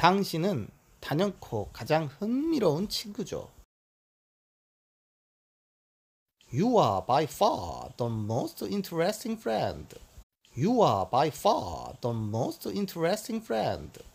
당신은 단연코 가장 흥미로운 친구죠. You are by far the most interesting friend. You are by far the most interesting friend.